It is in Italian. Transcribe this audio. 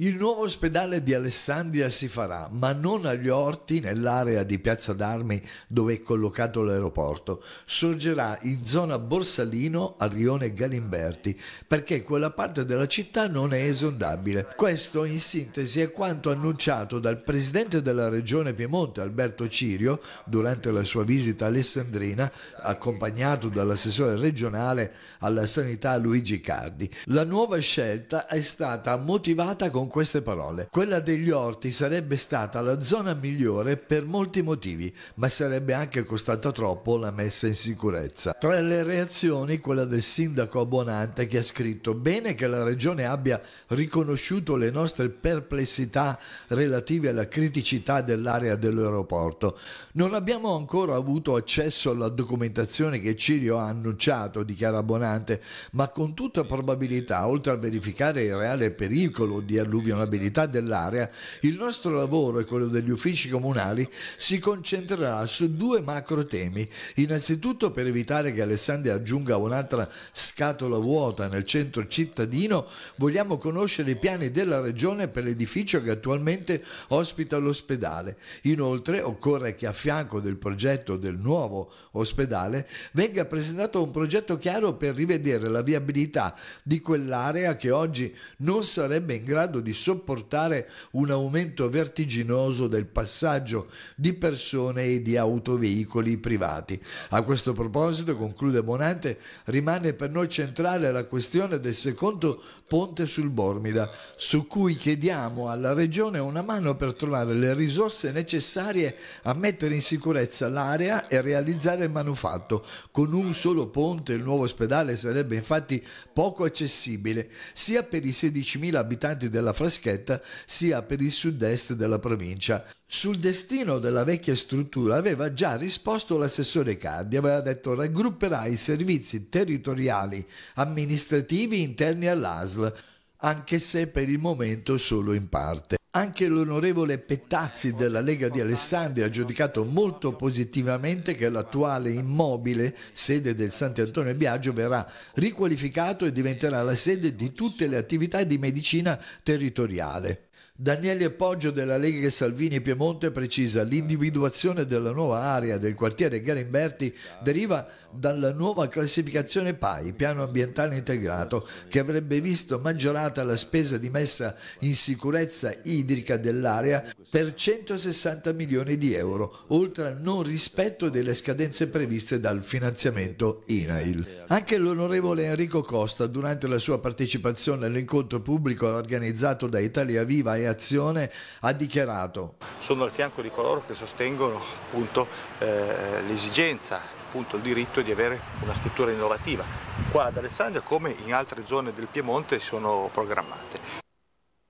Il nuovo ospedale di Alessandria si farà, ma non agli orti nell'area di Piazza d'Armi dove è collocato l'aeroporto. Sorgerà in zona Borsalino a Rione Galimberti, perché quella parte della città non è esondabile. Questo in sintesi è quanto annunciato dal presidente della regione Piemonte Alberto Cirio durante la sua visita alessandrina, accompagnato dall'assessore regionale alla sanità Luigi Cardi. La nuova scelta è stata motivata con queste parole. Quella degli orti sarebbe stata la zona migliore per molti motivi, ma sarebbe anche costata troppo la messa in sicurezza. Tra le reazioni quella del sindaco abbonante che ha scritto bene che la regione abbia riconosciuto le nostre perplessità relative alla criticità dell'area dell'aeroporto. Non abbiamo ancora avuto accesso alla documentazione che Cirio ha annunciato, dichiara abbonante, ma con tutta probabilità, oltre a verificare il reale pericolo di alluvione, alluvionabilità dell'area, il nostro lavoro e quello degli uffici comunali si concentrerà su due macro temi. Innanzitutto per evitare che Alessandria aggiunga un'altra scatola vuota nel centro cittadino, vogliamo conoscere i piani della Regione per l'edificio che attualmente ospita l'ospedale. Inoltre occorre che a fianco del progetto del nuovo ospedale venga presentato un progetto chiaro per rivedere la viabilità di quell'area che oggi non sarebbe in grado di di sopportare un aumento vertiginoso del passaggio di persone e di autoveicoli privati. A questo proposito, conclude Bonante, rimane per noi centrale la questione del secondo ponte sul Bormida, su cui chiediamo alla Regione una mano per trovare le risorse necessarie a mettere in sicurezza l'area e realizzare il manufatto. Con un solo ponte il nuovo ospedale sarebbe infatti poco accessibile sia per i 16.000 abitanti della Fraschetta sia per il sud-est della provincia. Sul destino della vecchia struttura aveva già risposto l'assessore Cardi, aveva detto raggrupperà i servizi territoriali amministrativi interni all'ASL, anche se per il momento solo in parte. Anche l'onorevole Pettazzi della Lega di Alessandria ha giudicato molto positivamente che l'attuale immobile, sede del Sant'Antonio Biagio, verrà riqualificato e diventerà la sede di tutte le attività di medicina territoriale. Daniele Poggio della Lega e Salvini Piemonte precisa l'individuazione della nuova area del quartiere Garimberti deriva dalla nuova classificazione PAI, piano ambientale integrato, che avrebbe visto maggiorata la spesa di messa in sicurezza idrica dell'area per 160 milioni di euro, oltre al non rispetto delle scadenze previste dal finanziamento INAIL. Anche l'onorevole Enrico Costa, durante la sua partecipazione all'incontro pubblico organizzato da Italia Viva e reazione, ha dichiarato. Sono al fianco di coloro che sostengono appunto, eh, l'esigenza, appunto, il diritto di avere una struttura innovativa. Qua ad Alessandria come in altre zone del Piemonte sono programmate.